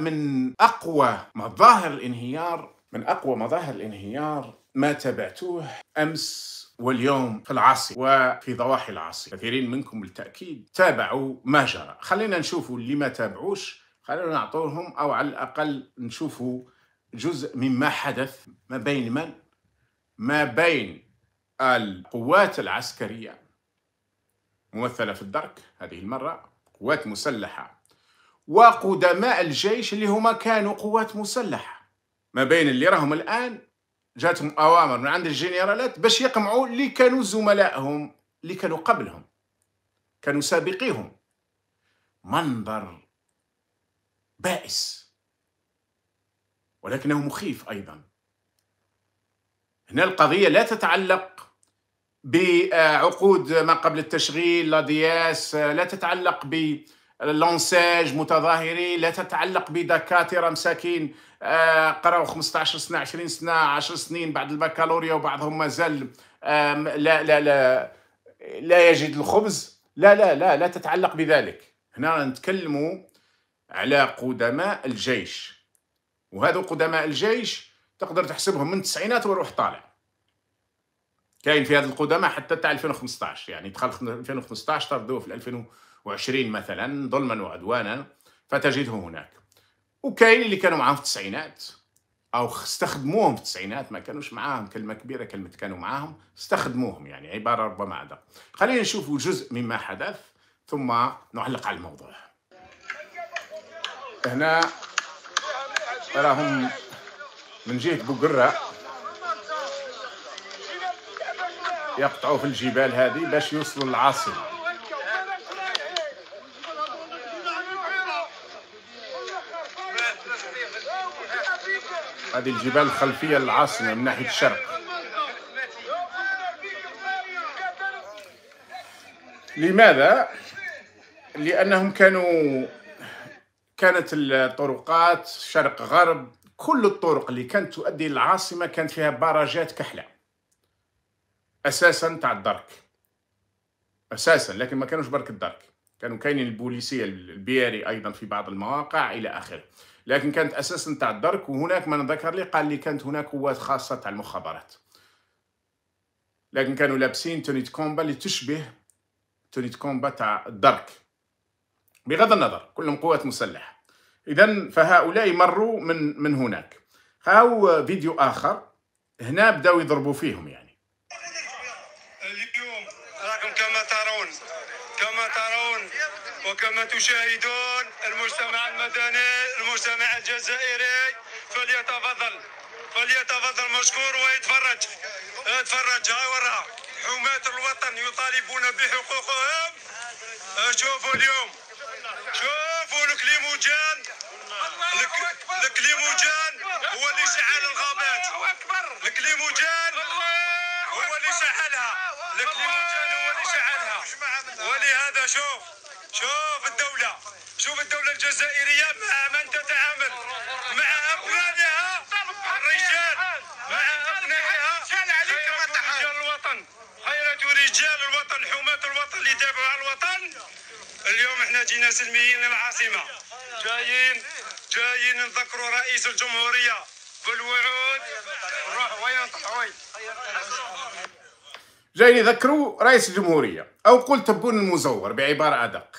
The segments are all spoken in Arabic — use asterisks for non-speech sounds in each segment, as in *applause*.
من اقوى مظاهر الانهيار من اقوى مظاهر الانهيار ما تابعتوه امس واليوم في العاصمة وفي ضواحي العاصمة كثيرين منكم بالتأكيد تابعوا ما جرى خلينا نشوفوا اللي ما تابعوش خلينا نعطوهم أو على الأقل نشوفوا جزء مما حدث ما بين من؟ ما بين القوات العسكرية ممثلة في الدرك هذه المرة قوات مسلحة وقدماء الجيش اللي هما كانوا قوات مسلحة ما بين اللي راهم الآن جاتهم أوامر من عند الجنرالات باش يقمعوا اللي كانوا زملائهم اللي كانوا قبلهم كانوا سابقيهم منظر بائس ولكنه مخيف أيضا هنا القضية لا تتعلق بعقود ما قبل التشغيل لا دياس لا تتعلق ب لونساج متظاهري لا تتعلق بدكاتره مساكين آه، قراو 15 سنه 20 سنه 10 سنين بعد البكالوريا وبعضهم مازال لا لا لا لا يجد الخبز لا لا لا لا تتعلق بذلك هنا نتكلموا على قدماء الجيش وهذو قدماء الجيش تقدر تحسبهم من التسعينات وروح طالع كاين في هذا القدماء حتى تاع 2015 يعني دخل 2015 طردوه في 2000 وعشرين مثلا ظلما وعدوانا فتجده هناك وكاين اللي كانوا معاهم في التسعينات او استخدموهم في التسعينات ما كانوش معاهم كلمه كبيره كلمه كانوا معاهم استخدموهم يعني عباره ربما عدا خلينا نشوفوا جزء مما حدث ثم نعلق على الموضوع هنا راهم من جهه بقره يقطعوا في الجبال هذه باش يوصلوا للعاصمه هذه الجبال الخلفية للعاصمة من ناحية الشرق لماذا؟ لأنهم كانوا كانت الطرقات شرق غرب كل الطرق اللي كانت تؤدي للعاصمة كانت فيها باراجات كحلة أساسا تاع الدرك أساسا لكن ما كانوش برك الدرك كانوا كاينين البوليسية البياري أيضا في بعض المواقع إلى آخره لكن كانت اساسا تاع الدرك وهناك من ذكر لي قال لي كانت هناك قوات خاصه تاع المخابرات لكن كانوا لابسين تونيت كومبا اللي تشبه تونيت كومبا تاع الدرك بغض النظر كلهم قوات مسلحه اذا فهؤلاء مروا من من هناك هاو فيديو اخر هنا بداو يضربوا فيهم يعني اليوم راكم كما ترون كما ترون وكما تشاهدون المجتمع المدني المجتمع الجزائري فليتفضل فليتفضل مشكور ويتفرج اتفرج هاي وراء حماة الوطن يطالبون بحقوقهم شوفوا اليوم شوفوا الكليموجان الكليموجان هو اللي شعل الغابات الكليموجان هو اللي شعلها الكليموجان هو اللي شعلها ولهذا شوف شوف الدولة شوف الدولة الجزائرية مع من تتعامل مع أبنائها الرجال مع أبنائها رجال الوطن خيرة رجال الوطن حماة الوطن اللي دافعوا على الوطن اليوم احنا جينا سلميين للعاصمة جايين جايين نذكروا رئيس الجمهورية بالوعود روح وين جايين يذكروا رئيس الجمهورية أو قل تبون المزور بعبارة أدق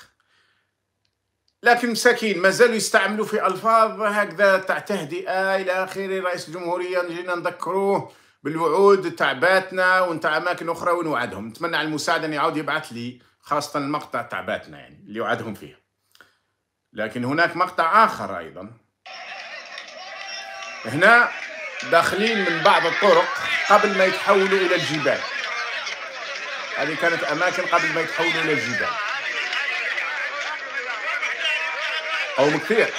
لكن مساكين ما زالوا يستعملوا في ألفاظ هكذا تاع تهدئة آه، إلى آخره رئيس الجمهورية جينا نذكروه بالوعود تاع باتنا ونتاع أماكن أخرى ونوعدهم نتمنى على المساعدة أن يعاود يبعث لي خاصة المقطع تاع باتنا يعني اللي وعدهم فيه لكن هناك مقطع آخر أيضا هنا داخلين من بعض الطرق قبل ما يتحولوا إلى الجبال هذه كانت أماكن قبل ما يتحولوا إلى الجبال او كثير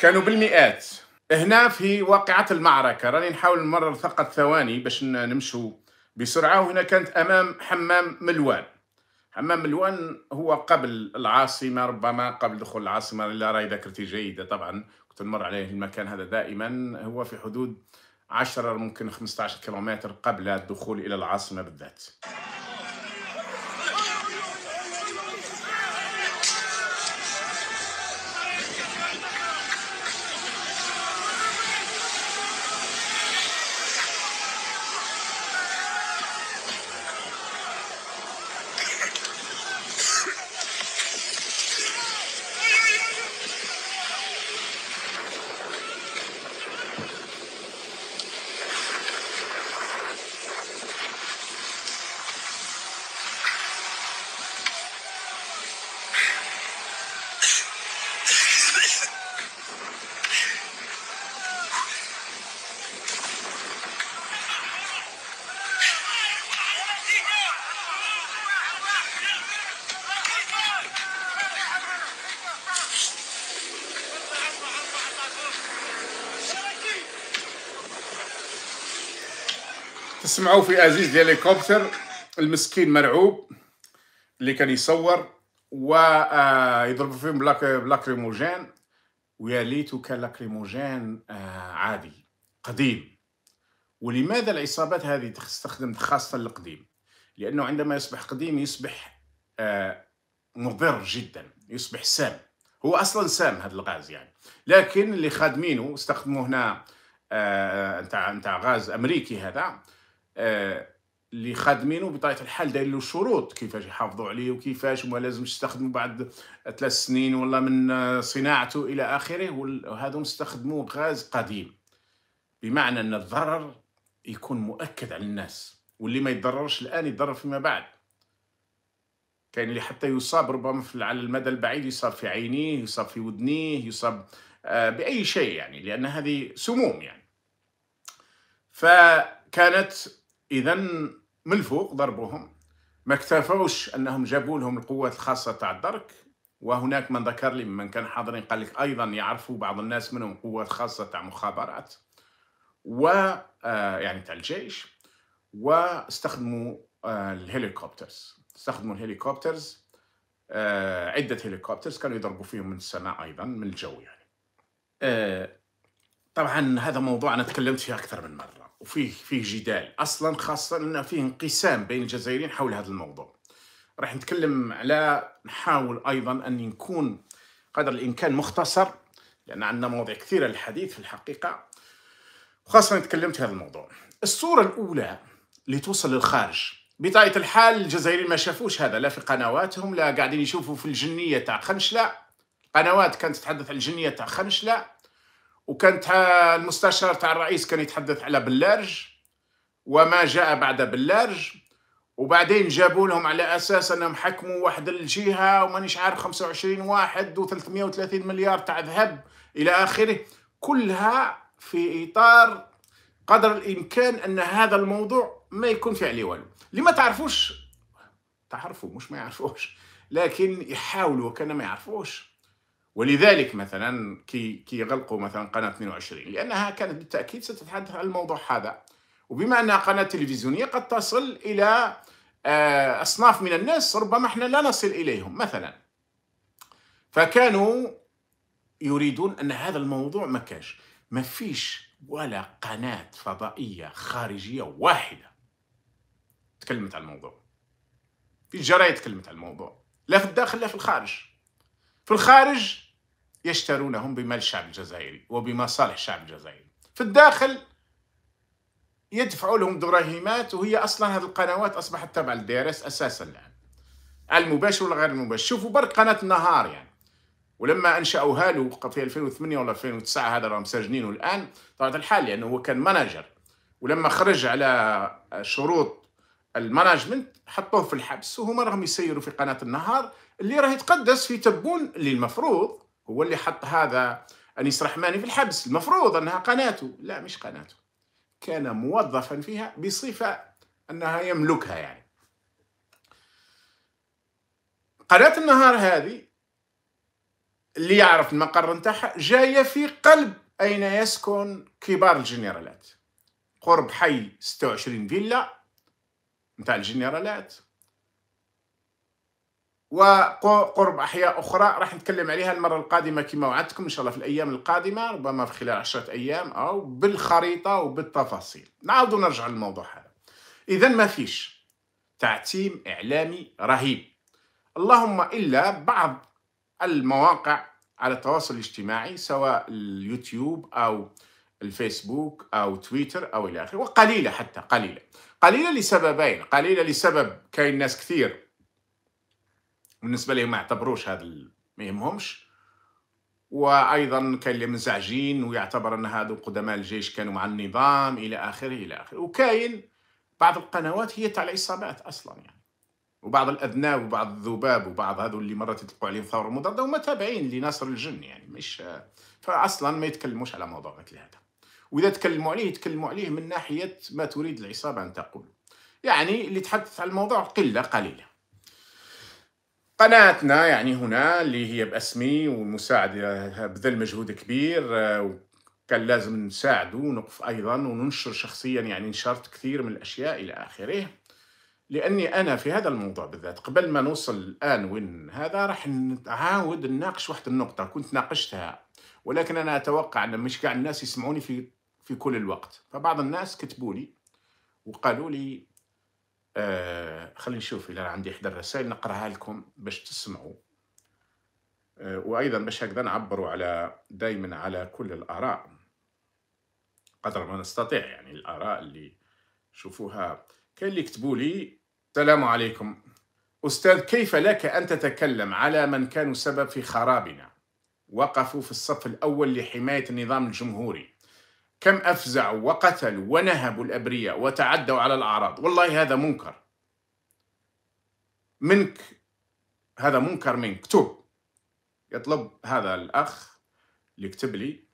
كانوا بالمئات هنا في واقعة المعركة راني نحاول نمرر فقط ثواني باش نمشوا بسرعة وهنا كانت أمام حمام ملوان حمام الوان هو قبل العاصمة ربما قبل دخول العاصمة إلا راي ذاكرتي جيدة طبعا كنت نمر عليه المكان هذا دائما هو في حدود 10 ممكن 15 كيلومتر قبل الدخول إلى العاصمة بالذات سمعوا في عزيز الهليكوبتر المسكين مرعوب اللي كان يصور ويضربوا آه، فيهم بلاك بلاكريموجين ويا ليتو كان لاكريموجين آه، عادي قديم ولماذا العصابات هذه تستخدم خاصة القديم لأنه عندما يصبح قديم يصبح آه، مضر جدا يصبح سام هو أصلا سام هذا الغاز يعني لكن اللي خادمينه استخدموه هنا نتاع نتاع غاز أمريكي هذا اللي خادمينو بطبيعه الحال داير له شروط كيفاش يحافظوا عليه وكيفاش وما لازمش يستخدموا بعد ثلاث سنين ولا من صناعته الى اخره وهذا نستخدموا غاز قديم بمعنى ان الضرر يكون مؤكد على الناس واللي ما يتضررش الان يتضرر فيما بعد كاين اللي حتى يصاب ربما على المدى البعيد يصاب في عينيه يصاب في ودنيه يصاب آه، باي شيء يعني لان هذه سموم يعني فكانت اذا من الفوق ضربوهم ما اكتفوش انهم جابوا لهم القوات الخاصه تاع الدرك وهناك من ذكر لي من كان حاضرين قال لك ايضا يعرفوا بعض الناس منهم قوات خاصه تاع مخابرات و آه، يعني تاع الجيش واستخدموا آه، الهليكوبترز استخدموا الهليكوبترز آه، عده هليكوبترز كانوا يضربوا فيهم من السماء ايضا من الجو يعني طبعا هذا موضوع انا تكلمت فيه اكثر من مره وفيه فيه جدال اصلا خاصه ان فيه انقسام بين الجزائريين حول هذا الموضوع راح نتكلم على نحاول ايضا ان نكون قدر الامكان مختصر لان عندنا مواضيع كثيره للحديث في الحقيقه وخاصه تكلمت في هذا الموضوع الصوره الاولى اللي توصل للخارج بطبيعه الحال الجزائريين ما شافوش هذا لا في قنواتهم لا قاعدين يشوفوا في الجنيه تاع خنشله قنوات كانت تتحدث عن الجنيه تاع خنشله وكان المستشار تاع الرئيس كان يتحدث على بلارج وما جاء بعد بلارج وبعدين جابوا لهم على اساس انهم حكموا واحد الجهه ومانيش عارف 25 واحد و330 مليار تاع ذهب الى اخره كلها في اطار قدر الامكان ان هذا الموضوع ما يكون في عليه والو اللي ما تعرفوش تعرفوا مش ما يعرفوش لكن يحاولوا كان ما يعرفوش ولذلك مثلا كي كي يغلقوا مثلا قناه 22 لانها كانت بالتاكيد ستتحدث عن الموضوع هذا وبما انها قناه تلفزيونيه قد تصل الى آه، اصناف من الناس ربما احنا لا نصل اليهم مثلا فكانوا يريدون ان هذا الموضوع ما كاش ما فيش ولا قناه فضائيه خارجيه واحده تكلمت عن الموضوع في الجرايد تكلمت عن الموضوع لا في الداخل لا في الخارج في الخارج يشترونهم بمال الشعب الجزائري وبمصالح الشعب الجزائري في الداخل يدفعوا لهم دراهمات وهي اصلا هذه القنوات اصبحت تابعه الدارس اس اساسا الان المباشر ولا غير المباشر شوفوا برك قناه النهار يعني ولما انشاوها له في 2008 ولا 2009 هذا راهم مسجنينه الان طبعا الحال لانه يعني هو كان مانجر ولما خرج على شروط المانجمنت حطوه في الحبس وهما راهم يسيروا في قناه النهار اللي راه يتقدس في تبون اللي المفروض هو اللي حط هذا انيس رحماني في الحبس المفروض انها قناته لا مش قناته كان موظفا فيها بصفه انها يملكها يعني قناه النهار هذه اللي يعرف المقر نتاعها جايه في قلب اين يسكن كبار الجنرالات قرب حي 26 فيلا نتاع الجنرالات وقرب احياء اخرى راح نتكلم عليها المره القادمه كما وعدتكم ان شاء الله في الايام القادمه ربما في خلال عشرة ايام او بالخريطه وبالتفاصيل نعاود نرجع للموضوع هذا اذا ما فيش تعتيم اعلامي رهيب اللهم الا بعض المواقع على التواصل الاجتماعي سواء اليوتيوب او الفيسبوك او تويتر او الى اخره وقليله حتى قليله قليله لسببين قليله لسبب كاين ناس كثير بالنسبه لهم ما يعتبروش هذا ما يهمهمش وايضا كاين اللي منزعجين ويعتبر ان هذو قدماء الجيش كانوا مع النظام الى اخره الى اخره وكاين بعض القنوات هي تاع العصابات اصلا يعني وبعض الاذناب وبعض الذباب وبعض هذو اللي مرات يطلقوا عليهم ثوره مضاده هما تابعين لناصر الجن يعني مش فاصلا ما يتكلموش على موضوع مثل هذا واذا تكلموا عليه يتكلموا عليه من ناحيه ما تريد العصابه ان تقول يعني اللي تحدث على الموضوع قله قليله قناتنا يعني هنا اللي هي باسمي ومساعده بذل مجهود كبير آه، كان لازم نساعده ونقف أيضا وننشر شخصيا يعني نشرت كثير من الأشياء إلى آخره لأني أنا في هذا الموضوع بالذات قبل ما نوصل الآن وين هذا راح نعاود نناقش واحد النقطة كنت ناقشتها ولكن أنا أتوقع أن مش كاع الناس يسمعوني في في كل الوقت فبعض الناس كتبوا لي وقالوا لي آه، خلينا نشوف الى عندي إحدى الرسائل نقرأها لكم باش تسمعوا آه، وأيضا باش هكذا نعبروا على دايما على كل الآراء قدر ما نستطيع يعني الآراء اللي شوفوها كاين اللي كتبوا لي السلام عليكم أستاذ كيف لك أن تتكلم على من كانوا سبب في خرابنا وقفوا في الصف الأول لحماية النظام الجمهوري كم أفزعوا وقتلوا ونهبوا الأبرياء وتعدوا على الأعراض والله هذا منكر منك هذا منكر منك تب يطلب هذا الأخ اللي يكتب لي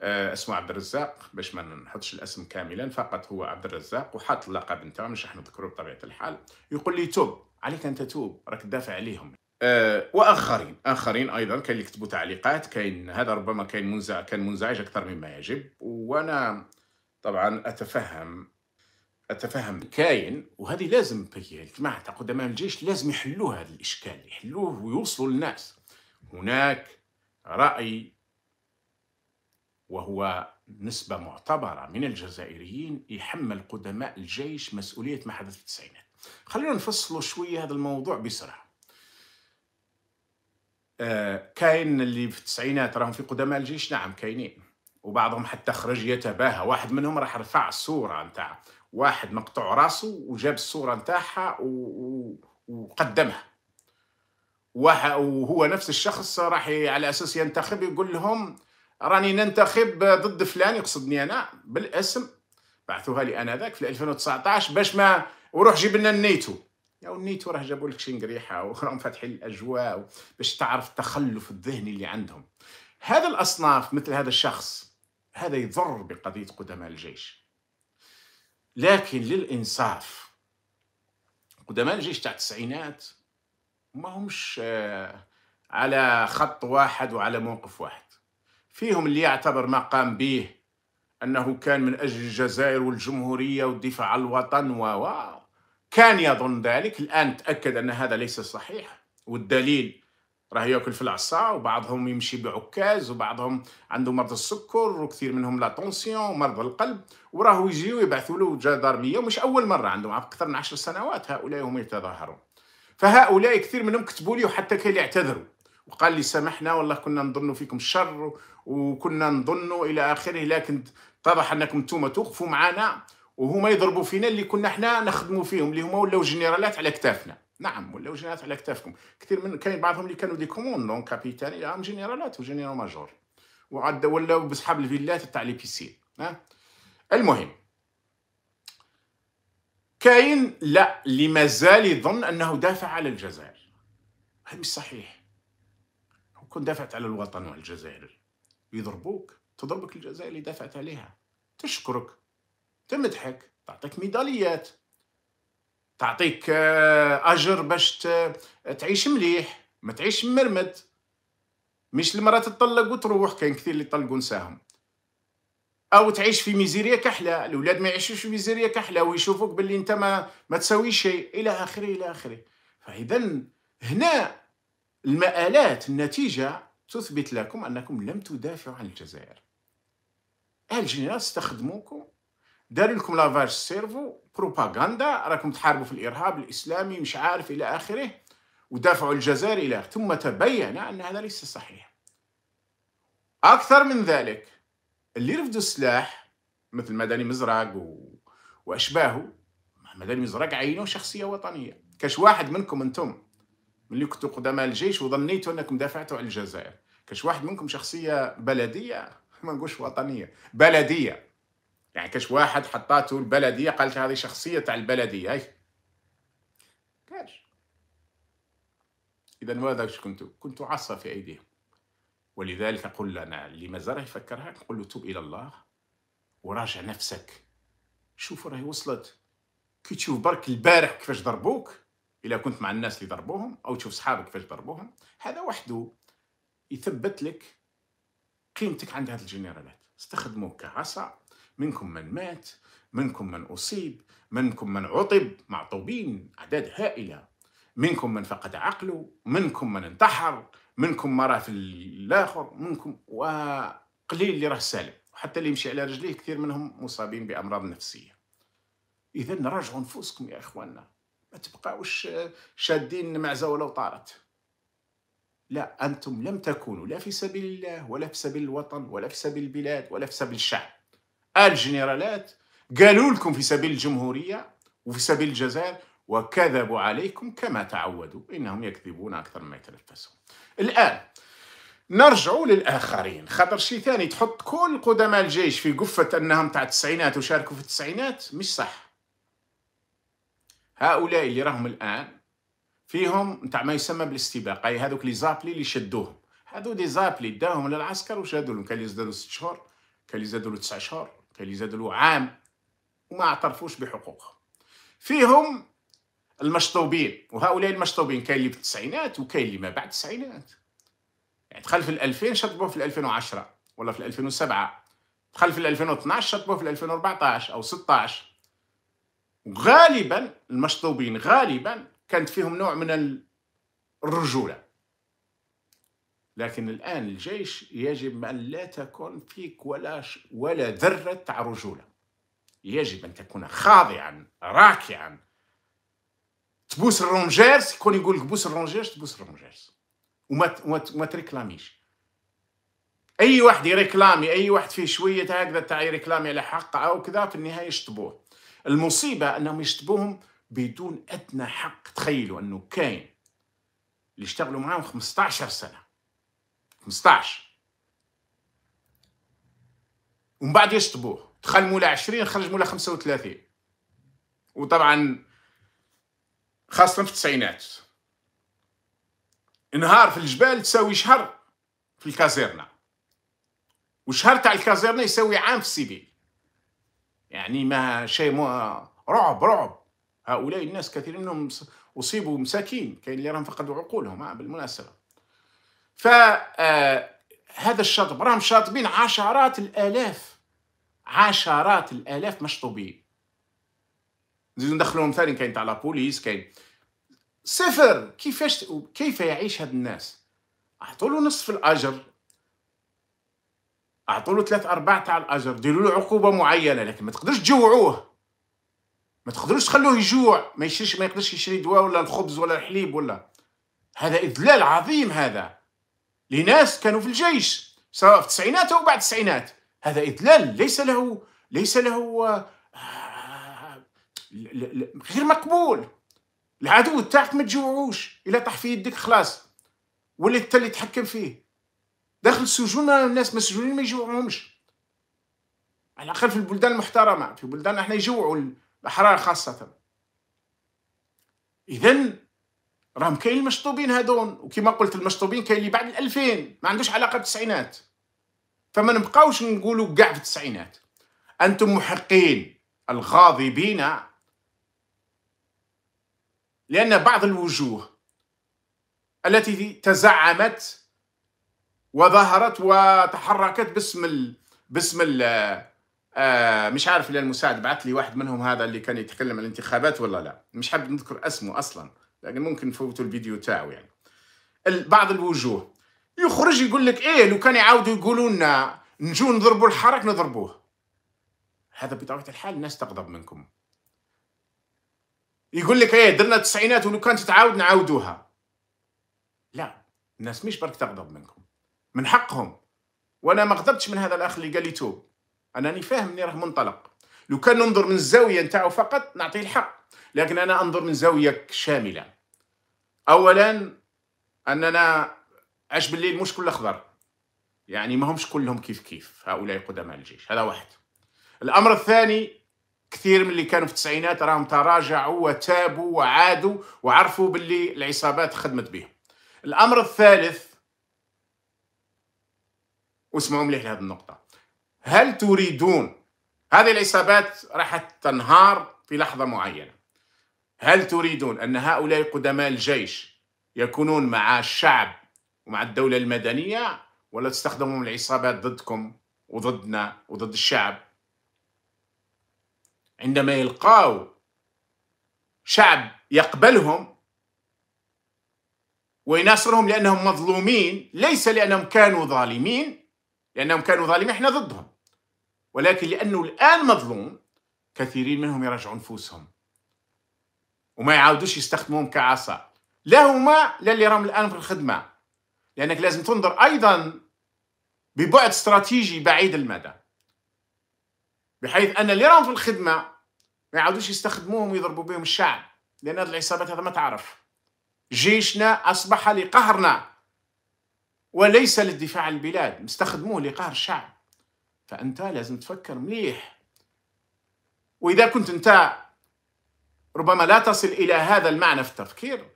آه، اسمه عبد الرزاق باش ما نحطش الاسم كاملا فقط هو عبد الرزاق وحط اللقب نتاعو مش راح نذكره بطبيعه الحال يقول لي توب عليك ان تتوب راك تدافع عليهم آه، واخرين اخرين ايضا كاين اللي كتبوا تعليقات كاين هذا ربما كاين منزع كان منزعج اكثر مما يجب وانا طبعا اتفهم اتفهم كاين وهذه لازم الجماعه تاع قدماء الجيش لازم يحلوا هذا الاشكال يحلوه ويوصلوا للناس هناك راي وهو نسبة معتبرة من الجزائريين يحمل قدماء الجيش مسؤولية ما حدث في التسعينات خلينا نفصلوا شوية هذا الموضوع بسرعة آه، كاين اللي في التسعينات راهم في قدماء الجيش نعم كاينين وبعضهم حتى خرج يتباهى واحد منهم راح رفع الصوره نتاع واحد مقطوع راسه وجاب الصوره نتاعها و... وقدمها وهو نفس الشخص راح على اساس ينتخب يقول لهم راني ننتخب ضد فلان يقصدني انا بالاسم بعثوها لي انا ذاك في 2019 باش ما وروح جيب لنا النيتو يا ونيتو راه جابوا لك شنقريحه *laughs* وراهم فاتحين الاجواء باش تعرف التخلف الذهني اللي عندهم هذا الاصناف مثل هذا الشخص هذا يضر بقضيه قدماء الجيش لكن للانصاف قدماء الجيش تاع التسعينات ما همش آه، على خط واحد وعلى موقف واحد فيهم اللي يعتبر ما قام به انه كان من اجل الجزائر والجمهوريه والدفاع عن الوطن و كان يظن ذلك الآن تأكد أن هذا ليس صحيح والدليل راه ياكل في العصا وبعضهم يمشي بعكاز وبعضهم عنده مرض السكر وكثير منهم لا مرض ومرض القلب وراهو يجيو يبعثوا له جدار ضربيه ومش اول مره عندهم اكثر من 10 سنوات هؤلاء هم يتظاهرون فهؤلاء كثير منهم كتبوا لي وحتى كي اعتذروا وقال لي سامحنا والله كنا نظن فيكم الشر وكنا نظن الى اخره لكن اتضح انكم انتم توقفوا معنا وهما يضربوا فينا اللي كنا حنا نخدموا فيهم اللي هما ولاو جنرالات على كتافنا نعم ولاو جنرالات على كتافكم كثير من كاين بعضهم اللي كانوا دي كومون دون كابيتان ام جنرالات وجنرال ماجور وعاد ولاو بصحاب الفيلات تاع لي بيسين المهم كاين لا اللي مازال يظن انه دافع على الجزائر هذا مش صحيح كون دافعت على الوطن والجزائر يضربوك تضربك الجزائر اللي دافعت عليها تشكرك تمدحك تعطيك ميداليات تعطيك اجر باش تعيش مليح ما تعيش مرمد مش المرأة تطلق وتروح كاين كثير اللي طلقوا نساهم او تعيش في ميزيريا كحله الاولاد ما يعيشوش في ميزيريا كحله ويشوفوك باللي انت ما ما تسوي شيء الى اخره الى اخره فاذا هنا المآلات النتيجه تثبت لكم انكم لم تدافعوا عن الجزائر الجنرال استخدموكم داروا لكم لافاج السيرفو بروباغندا راكم تحاربوا في الارهاب الاسلامي مش عارف الى اخره ودافعوا الجزائر الى ثم تبين ان هذا ليس صحيح اكثر من ذلك اللي رفضوا السلاح مثل مدني مزرق و... واشباهه مدني مزرق عينه شخصيه وطنيه كاش واحد منكم انتم ملي كنتوا قدماء الجيش وظنيتوا انكم دافعتوا على الجزائر كاش واحد منكم شخصيه بلديه *laughs* ما نقولش وطنيه بلديه يعني كاش واحد حطاته البلديه قالت هذه شخصيه تاع البلديه هاي كاش اذا ماذا ايش كنت كنت عصا في ايديهم ولذلك اقول لنا اللي مازال يفكرها نقول له توب الى الله وراجع نفسك شوف راهي وصلت كي تشوف برك البارح كيفاش ضربوك الا كنت مع الناس اللي ضربوهم او تشوف صحابك كيفاش ضربوهم هذا وحده يثبت لك قيمتك عند هذه الجنرالات استخدموك كعصا منكم من مات منكم من أصيب منكم من عطب معطوبين أعداد هائلة منكم من فقد عقله منكم من انتحر منكم مرة في الآخر منكم وقليل اللي راه سالم وحتى اللي يمشي على رجليه كثير منهم مصابين بأمراض نفسية إذا راجعوا نفوسكم يا إخواننا ما تبقاوش شادين معزة ولو طارت لا أنتم لم تكونوا لا في سبيل الله ولا في سبيل الوطن ولا في سبيل البلاد ولا في سبيل الشعب الجنرالات قالوا لكم في سبيل الجمهورية وفي سبيل الجزائر وكذبوا عليكم كما تعودوا إنهم يكذبون أكثر مما يتنفسون الآن نرجعوا للآخرين خاطر شيء ثاني تحط كل قدماء الجيش في قفة أنهم تاع التسعينات وشاركوا في التسعينات مش صح هؤلاء اللي راهم الآن فيهم نتاع ما يسمى بالاستباق أي هذوك لي زابلي اللي شدوهم هذو دي زابلي داهم للعسكر وشادوا لهم كان يزدادوا ست شهور كان يزدادوا له تسع شهور اللي له عام وما اعترفوش بحقوقهم فيهم المشطوبين وهؤلاء المشطوبين كاين اللي في التسعينات وكاين اللي ما بعد التسعينات يعني دخل في 2000 شطبوه في 2010 ولا في 2007 دخل في 2012 شطبوه في 2014 او 16 وغالبا المشطوبين غالبا كانت فيهم نوع من الرجوله لكن الآن الجيش يجب أن لا تكون فيك ولا ولا ذرة رجولة يجب أن تكون خاضعا راكعا تبوس الرونجيرز يكون يقول لك بوس الرونجيرز تبوس الرونجيرز وما وما تريكلاميش اي واحد يريكلامي اي واحد فيه شويه هكذا تاع يريكلامي على حق او كذا في النهايه يشتبوه المصيبه انهم يشتبوهم بدون ادنى حق تخيلوا انه كاين اللي اشتغلوا معاهم 15 سنه 15 ومن بعد يشطبوه دخل مولا 20 خرج مولا 35 وطبعا خاصة في التسعينات نهار في الجبال تساوي شهر في الكازيرنا وشهر تاع الكازيرنا يساوي عام في السيفيل يعني ما شيء مو رعب رعب هؤلاء الناس كثير منهم اصيبوا مساكين كاين اللي راهم فقدوا عقولهم آه، بالمناسبه فهذا آه، الشاطب راهم شاطبين عشرات الآلاف عشرات الآلاف مشطوبين نزيدو ندخلوهم ثاني كاين تاع لابوليس كاين صفر كيفاش كيف يعيش هاد الناس اعطوا له نصف الاجر اعطوا له ثلاث ارباع تاع الاجر ديروا له عقوبه معينه لكن ما تقدرش تجوعوه ما تقدروش تخلوه يجوع ما يشريش ما يقدرش يشري دواء ولا الخبز ولا الحليب ولا هذا اذلال عظيم هذا لناس كانوا في الجيش سواء في التسعينات أو بعد التسعينات هذا إذلال ليس له ليس له آه، غير مقبول العدو تاعك ما تجوعوش الا طاح في يدك خلاص ولا انت اللي تحكم فيه داخل السجون الناس مسجونين ما يجوعهمش على الاقل في البلدان المحترمه في بلدان احنا يجوعوا الاحرار خاصه اذا راهم كاين المشطوبين هذون وكما قلت المشطوبين كاين اللي بعد الألفين ما عندوش علاقه بالتسعينات فما نبقاوش نقولوا كاع في التسعينات انتم محقين الغاضبين لان بعض الوجوه التي تزعمت وظهرت وتحركت باسم ال... باسم ال... آه مش عارف الا المساعد بعث لي واحد منهم هذا اللي كان يتكلم عن الانتخابات ولا لا مش حاب نذكر اسمه اصلا لكن يعني ممكن نفوتوا الفيديو تاعو يعني بعض الوجوه يخرج يقول لك ايه لو كان يعاودوا يقولوا لنا نجوا نضربوا الحرك نضربوه هذا بطبيعه الحال الناس تغضب منكم يقول لك ايه درنا التسعينات ولو كانت تعاود نعاودوها لا الناس مش برك تغضب منكم من حقهم وانا ما غضبتش من هذا الاخ اللي قال لي توب انا راني فاهم اني راه منطلق لو كان ننظر من الزاويه نتاعو فقط نعطيه الحق لكن انا انظر من زاويه شامله اولا اننا اش بالليل مش كل اخضر يعني ما همش كلهم كيف كيف هؤلاء قدماء الجيش هذا واحد الامر الثاني كثير من اللي كانوا في التسعينات راهم تراجعوا وتابوا وعادوا وعرفوا باللي العصابات خدمت بهم الامر الثالث واسمعوا مليح لهذه النقطه هل تريدون هذه العصابات راح تنهار في لحظه معينه هل تريدون أن هؤلاء قدماء الجيش يكونون مع الشعب ومع الدولة المدنية ولا تستخدمون العصابات ضدكم وضدنا وضد الشعب عندما يلقاو شعب يقبلهم ويناصرهم لأنهم مظلومين ليس لأنهم كانوا ظالمين لأنهم كانوا ظالمين احنا ضدهم ولكن لأنه الآن مظلوم كثيرين منهم يرجعون نفوسهم وما يعاودوش يستخدموهم كعصا لا هما لا اللي راهم الان في الخدمه لانك لازم تنظر ايضا ببعد استراتيجي بعيد المدى بحيث ان اللي راهم في الخدمه ما يعاودوش يستخدموهم ويضربوا بهم الشعب لان هذه العصابات هذا ما تعرف جيشنا اصبح لقهرنا وليس للدفاع عن البلاد نستخدموه لقهر الشعب فانت لازم تفكر مليح واذا كنت انت ربما لا تصل إلى هذا المعنى في التفكير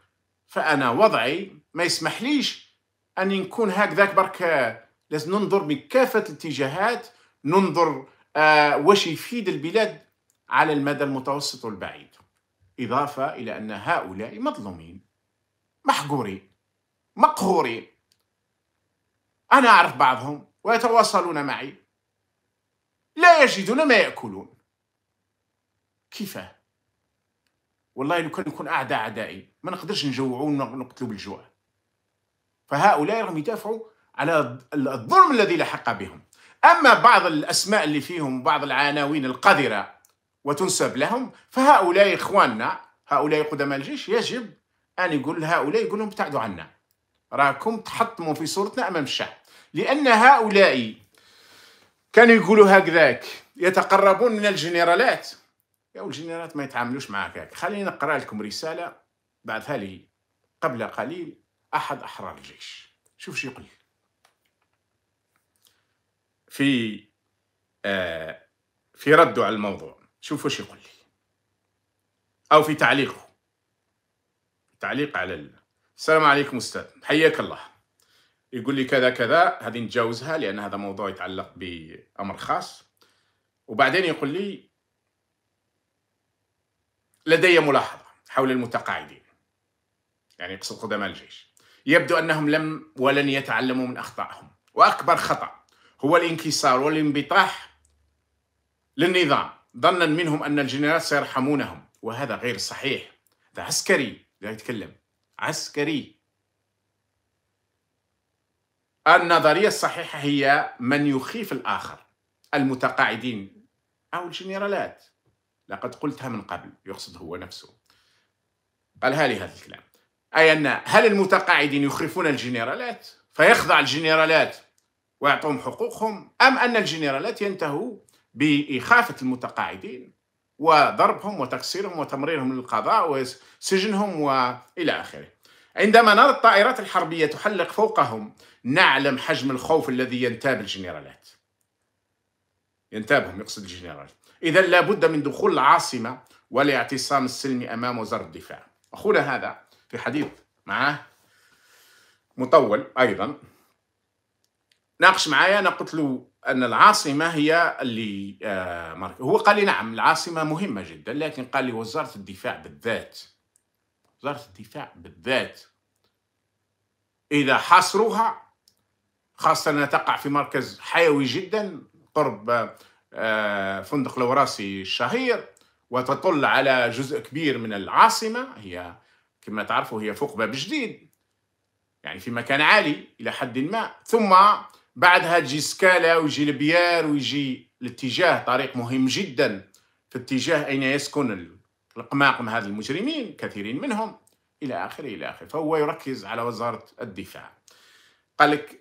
فأنا وضعي ما يسمحليش أني نكون هكذاك برك لازم ننظر من كافة الاتجاهات ننظر آه واش يفيد البلاد على المدى المتوسط والبعيد إضافة إلى أن هؤلاء مظلومين محقورين مقهورين أنا أعرف بعضهم ويتواصلون معي لا يجدون ما يأكلون كيفاه والله لو كان يكون اعداء اعدائي ما نقدرش نجوعوه ونقتلوه بالجوع فهؤلاء راهم يدافعوا على الظلم الذي لحق بهم اما بعض الاسماء اللي فيهم بعض العناوين القذره وتنسب لهم فهؤلاء اخواننا هؤلاء قدماء الجيش يجب ان يقول هؤلاء يقول لهم ابتعدوا عنا راكم تحطموا في صورتنا امام الشعب لان هؤلاء كانوا يقولوا هكذاك يتقربون من الجنرالات يا الجنرالات ما يتعاملوش معك هيك خليني نقرا لكم رساله بعثها لي قبل قليل احد احرار الجيش شوف شو يقول في آه في رده على الموضوع شوفوا شو يقول لي او في تعليقه تعليق على ال... السلام عليكم استاذ حياك الله يقول لي كذا كذا هذه نتجاوزها لان هذا موضوع يتعلق بامر خاص وبعدين يقول لي لدي ملاحظة حول المتقاعدين يعني يقصد قدماء الجيش يبدو أنهم لم ولن يتعلموا من أخطائهم وأكبر خطأ هو الانكسار والانبطاح للنظام ظنا منهم أن الجنرالات سيرحمونهم وهذا غير صحيح هذا عسكري لا يتكلم عسكري النظرية الصحيحة هي من يخيف الآخر المتقاعدين أو الجنرالات لقد قلتها من قبل يقصد هو نفسه قالها لي هذا الكلام أي أن هل المتقاعدين يخرفون الجنرالات فيخضع الجنرالات ويعطوهم حقوقهم أم أن الجنرالات ينتهوا بإخافة المتقاعدين وضربهم وتكسيرهم وتمريرهم للقضاء وسجنهم وإلى آخره عندما نرى الطائرات الحربية تحلق فوقهم نعلم حجم الخوف الذي ينتاب الجنرالات ينتابهم يقصد الجنرالات إذا لابد من دخول العاصمة والاعتصام السلمي أمام وزارة الدفاع أخونا هذا في حديث معاه مطول أيضا ناقش معايا أنا قلت له أن العاصمة هي اللي آه هو قال لي نعم العاصمة مهمة جدا لكن قال لي وزارة الدفاع بالذات وزارة الدفاع بالذات إذا حاصروها خاصة أنها تقع في مركز حيوي جدا قرب آه، فندق لوراسي الشهير وتطل على جزء كبير من العاصمة هي كما تعرفوا هي فوق باب جديد يعني في مكان عالي إلى حد ما ثم بعدها تجي سكالا ويجي البيار ويجي الاتجاه طريق مهم جدا في اتجاه أين يسكن القماقم هذا المجرمين كثيرين منهم إلى آخره إلى آخره فهو يركز على وزارة الدفاع قال لك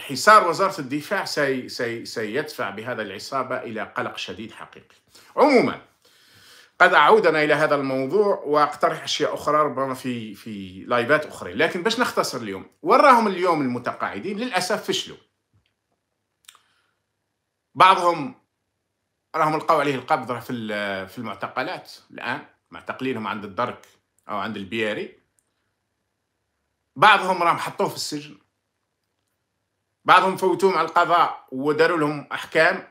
حصار وزارة الدفاع سي سي سيدفع بهذا العصابة إلى قلق شديد حقيقي عموما قد أعودنا إلى هذا الموضوع وأقترح أشياء أخرى ربما في في لايفات أخرى لكن باش نختصر اليوم وراهم اليوم المتقاعدين للأسف فشلوا بعضهم راهم لقوا عليه القبض في في المعتقلات الآن معتقلينهم عند الدرك أو عند البياري بعضهم راهم حطوه في السجن بعضهم فوتوهم على القضاء وداروا لهم احكام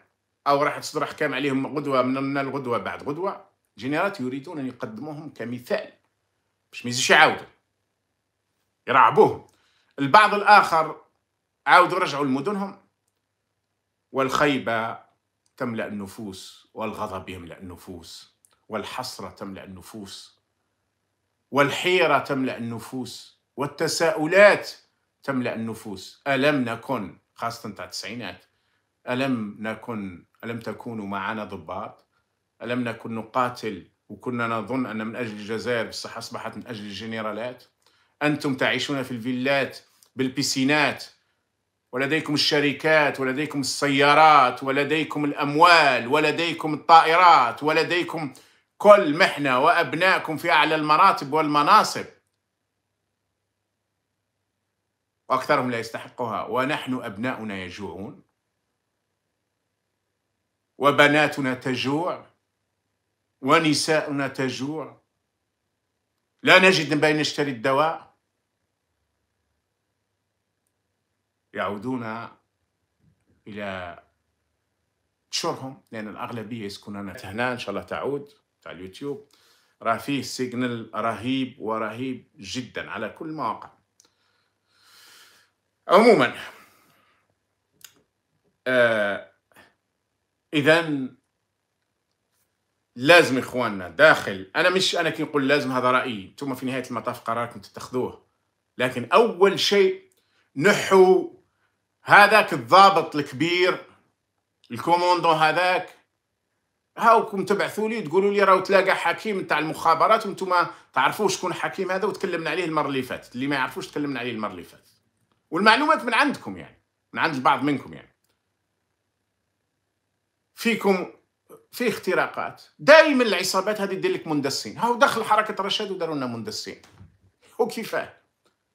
او راح تصدر احكام عليهم غدوه من الغدوه بعد غدوه جنرات يريدون ان يقدموهم كمثال باش ما يزيدش يعاودوا يرعبوهم البعض الاخر عاودوا رجعوا لمدنهم والخيبه تملا النفوس والغضب يملا النفوس والحسره تملا النفوس والحيره تملا النفوس والتساؤلات تملأ النفوس ألم نكن خاصة تاع التسعينات ألم نكن ألم تكونوا معنا ضباط ألم نكن نقاتل وكنا نظن أن من أجل الجزائر بصح أصبحت من أجل الجنرالات أنتم تعيشون في الفيلات بالبيسينات ولديكم الشركات ولديكم السيارات ولديكم الأموال ولديكم الطائرات ولديكم كل محنة وأبنائكم في أعلى المراتب والمناصب وأكثرهم لا يستحقها ونحن أبناؤنا يجوعون وبناتنا تجوع ونساؤنا تجوع لا نجد من بين نشتري الدواء يعودون إلى شرهم لأن الأغلبية يسكنون هنا إن شاء الله تعود على اليوتيوب راه فيه سيجنال رهيب ورهيب جدا على كل مواقع عموما آه اذا لازم اخواننا داخل انا مش انا كي نقول لازم هذا رايي ثم في نهايه المطاف قراركم تتخذوه لكن اول شيء نحو هذاك الضابط الكبير الكوموندو هذاك هاوكم تبعثوا لي تقولوا لي راهو تلاقى حكيم تاع المخابرات وانتم تعرفوش شكون حكيم هذا وتكلمنا عليه المره اللي فاتت اللي ما يعرفوش تكلمنا عليه المره اللي فاتت والمعلومات من عندكم يعني من عند البعض منكم يعني فيكم في اختراقات دائما العصابات هذه دير لك مندسين هاو دخل حركه رشاد وداروا لنا مندسين وكيفاه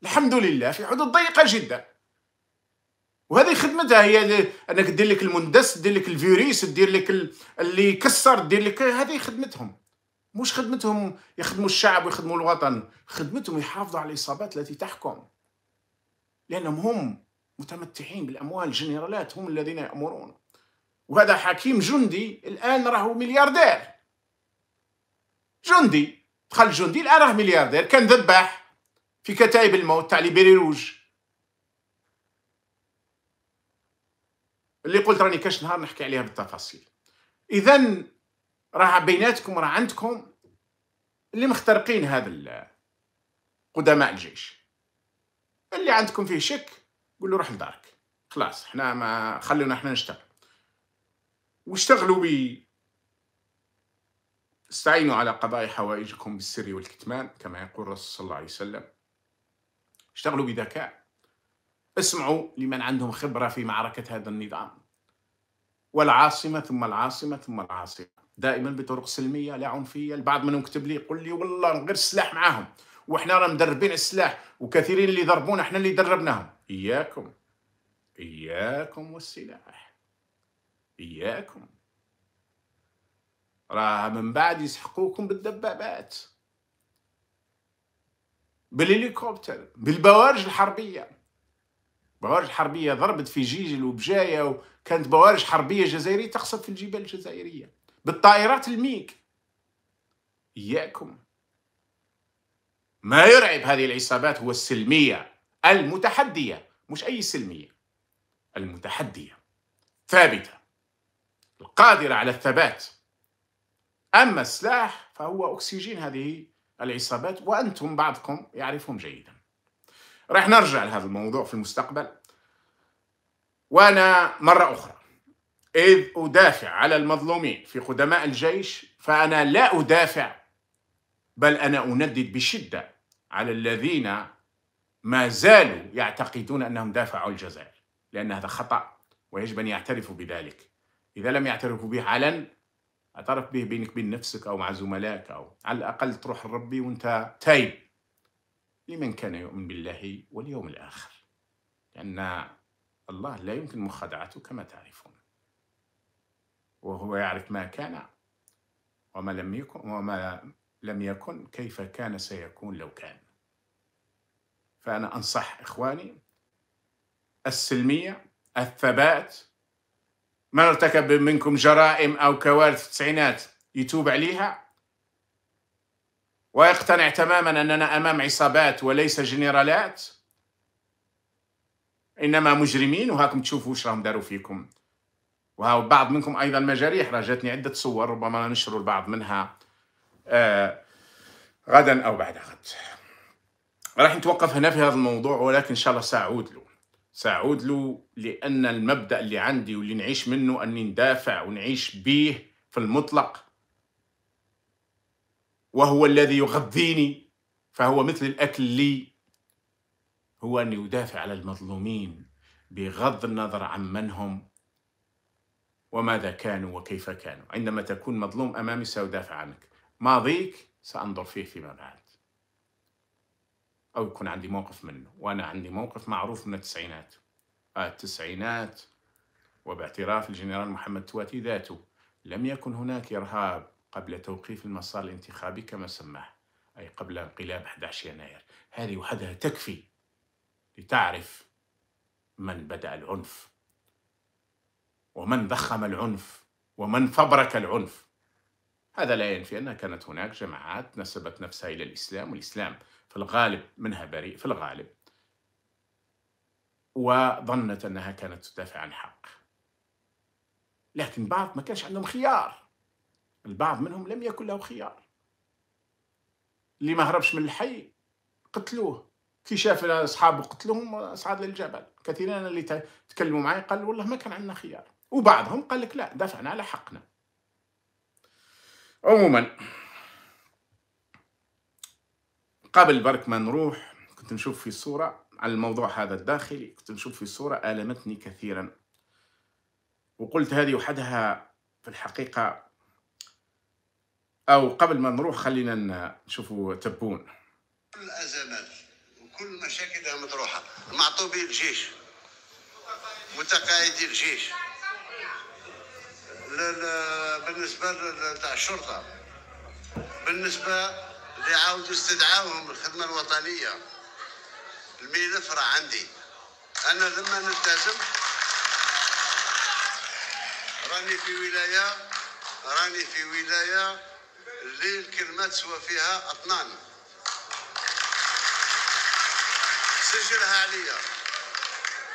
الحمد لله في حدود ضيقه جدا وهذه خدمتها هي انك دير لك المندس دير لك الفيروس دير لك اللي يكسر دير لك هذه خدمتهم مش خدمتهم يخدموا الشعب ويخدموا الوطن خدمتهم يحافظوا على العصابات التي تحكم لأنهم هم متمتعين بالأموال الجنرالات هم الذين يأمرون وهذا حكيم جندي الآن راهو ملياردير جندي دخل جندي الآن راه ملياردير كان ذباح في كتائب الموت تاع ليبيري روج اللي قلت راني كاش نهار نحكي عليها بالتفاصيل اذا راه بيناتكم راه عندكم اللي مخترقين هذا قدماء الجيش اللي عندكم فيه شك قول له روح لدارك خلاص احنا ما خلونا احنا نشتغل واشتغلوا بي استعينوا على قضاء حوائجكم بالسر والكتمان كما يقول الرسول صلى الله عليه وسلم اشتغلوا بذكاء اسمعوا لمن عندهم خبرة في معركة هذا النظام والعاصمة ثم العاصمة ثم العاصمة دائما بطرق سلمية لا عنفية البعض منهم كتب لي قل لي والله غير السلاح معاهم وحنا راه مدربين على السلاح وكثيرين اللي ضربونا حنا اللي دربناهم اياكم اياكم والسلاح اياكم راه من بعد يسحقوكم بالدبابات بالهليكوبتر بالبوارج الحربيه بوارج حربيه ضربت في جيجل وبجايه وكانت بوارج حربيه جزائريه تقصف في الجبال الجزائريه بالطائرات الميك اياكم ما يرعب هذه العصابات هو السلمية المتحدية مش أي سلمية المتحدية ثابتة القادرة على الثبات أما السلاح فهو أكسجين هذه العصابات وأنتم بعضكم يعرفهم جيدا راح نرجع لهذا الموضوع في المستقبل وأنا مرة أخرى إذ أدافع على المظلومين في قدماء الجيش فأنا لا أدافع بل أنا أندد بشدة على الذين ما زالوا يعتقدون أنهم دافعوا الجزائر لأن هذا خطأ ويجب أن يعترفوا بذلك إذا لم يعترفوا به علن اعترف به بينك وبين نفسك أو مع زملائك أو على الأقل تروح لربي وأنت تايب لمن كان يؤمن بالله واليوم الآخر لأن الله لا يمكن مخادعته كما تعرفون وهو يعرف ما كان وما لم يكن وما لم يكن كيف كان سيكون لو كان فأنا أنصح إخواني السلمية الثبات من ارتكب منكم جرائم أو كوارث في التسعينات يتوب عليها ويقتنع تماما أننا أمام عصابات وليس جنرالات إنما مجرمين وهاكم تشوفوا واش راهم داروا فيكم وهاو بعض منكم أيضا مجاريح راه جاتني عدة صور ربما نشروا البعض منها آه غدا أو بعد غد راح نتوقف هنا في هذا الموضوع ولكن ان شاء الله ساعود له ساعود له لان المبدا اللي عندي واللي نعيش منه اني ندافع ونعيش به في المطلق وهو الذي يغذيني فهو مثل الاكل لي هو ان يدافع على المظلومين بغض النظر عن من هم وماذا كانوا وكيف كانوا عندما تكون مظلوم امامي سأدافع عنك ماضيك سأنظر فيه فيما بعد أو يكون عندي موقف منه وأنا عندي موقف معروف من التسعينات التسعينات وباعتراف الجنرال محمد تواتي ذاته لم يكن هناك إرهاب قبل توقيف المسار الانتخابي كما سماه أي قبل انقلاب 11 يناير هذه وحدها تكفي لتعرف من بدأ العنف ومن ضخم العنف ومن فبرك العنف هذا لا ينفي أنها كانت هناك جماعات نسبت نفسها إلى الإسلام والإسلام في الغالب منها بريء في الغالب وظنت أنها كانت تدافع عن حق لكن بعض ما كانش عندهم خيار البعض منهم لم يكن له خيار اللي ما هربش من الحي قتلوه كي شاف اصحابه قتلهم صعد للجبل كثيرين اللي تكلموا معي قالوا والله ما كان عندنا خيار وبعضهم قال لك لا دافعنا على حقنا عموما قبل برك ما نروح كنت نشوف في صورة على الموضوع هذا الداخلي كنت نشوف في صورة ألمتني كثيرا وقلت هذه وحدها في الحقيقة أو قبل ما نروح خلينا نشوفوا تبون كل الأزمات وكل مشاكلها مطروحة معطوبي الجيش متقاعدي الجيش بالنسبة تاع الشرطة بالنسبة اللي عاودوا استدعاوهم الخدمة الوطنية الملف راه عندي أنا لما نلتزم راني في ولاية راني في ولاية اللي الكلمة تسوى فيها أطنان سجلها عليا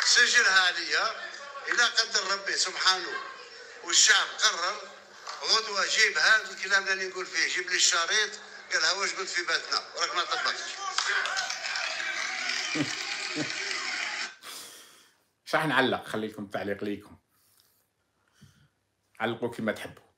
سجلها عليا إلى قدر ربي سبحانه والشعب قرر غدوة جيب هذا الكلام اللي نقول فيه جيب لي الشريط قالها واش قلت في بيتنا وراك ما طبقتش مش راح نعلق خليكم تعليق ليكم علقوا كما تحبوا